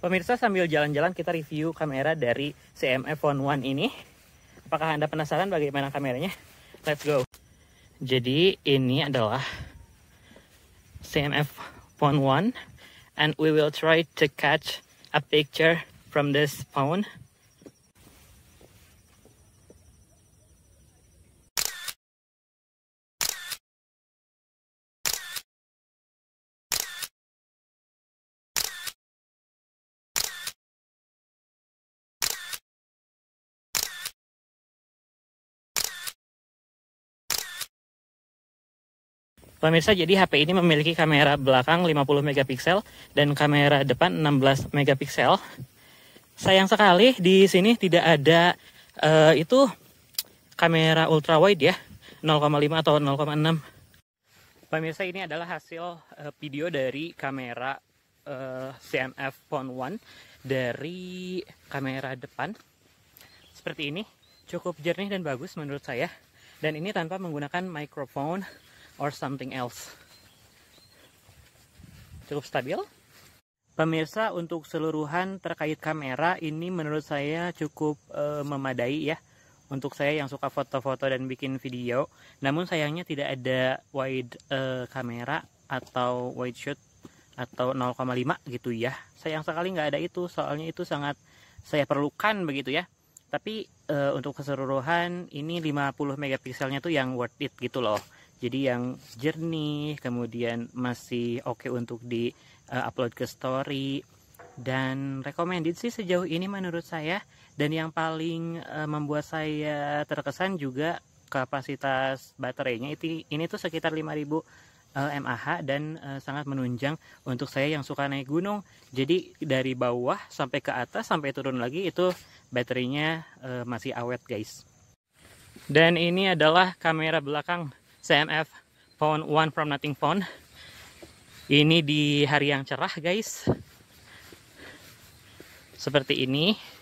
Pemirsa sambil jalan-jalan kita review kamera dari cmf Phone One ini. Apakah Anda penasaran bagaimana kameranya? Let's go. Jadi ini adalah cmf Phone One and we will try to catch a picture from this phone. Pemirsa, jadi HP ini memiliki kamera belakang 50 megapiksel dan kamera depan 16 megapiksel. Sayang sekali di sini tidak ada uh, itu kamera ultra wide ya, 0,5 atau 0,6. Pemirsa, ini adalah hasil uh, video dari kamera uh, eh, CMF Phone One dari kamera depan. Seperti ini, cukup jernih dan bagus menurut saya. Dan ini tanpa menggunakan microphone or something else. Cukup stabil. Pemirsa untuk seluruhan terkait kamera ini menurut saya cukup e, memadai ya untuk saya yang suka foto-foto dan bikin video. Namun sayangnya tidak ada wide e, kamera atau wide shot atau 0,5 gitu ya. Sayang sekali nggak ada itu soalnya itu sangat saya perlukan begitu ya. Tapi e, untuk keseluruhan ini 50 megapikselnya tuh yang worth it gitu loh jadi yang jernih kemudian masih oke okay untuk di uh, upload ke story dan recommended sih sejauh ini menurut saya dan yang paling uh, membuat saya terkesan juga kapasitas baterainya itu ini tuh sekitar 5000 uh, eh, MAH dan uh, sangat menunjang untuk saya yang suka naik gunung. Jadi dari bawah sampai ke atas sampai turun lagi itu baterainya uh, masih awet guys. Dan ini adalah kamera belakang CMF Phone One from Nothing Phone. Ini di hari yang cerah guys. Seperti ini.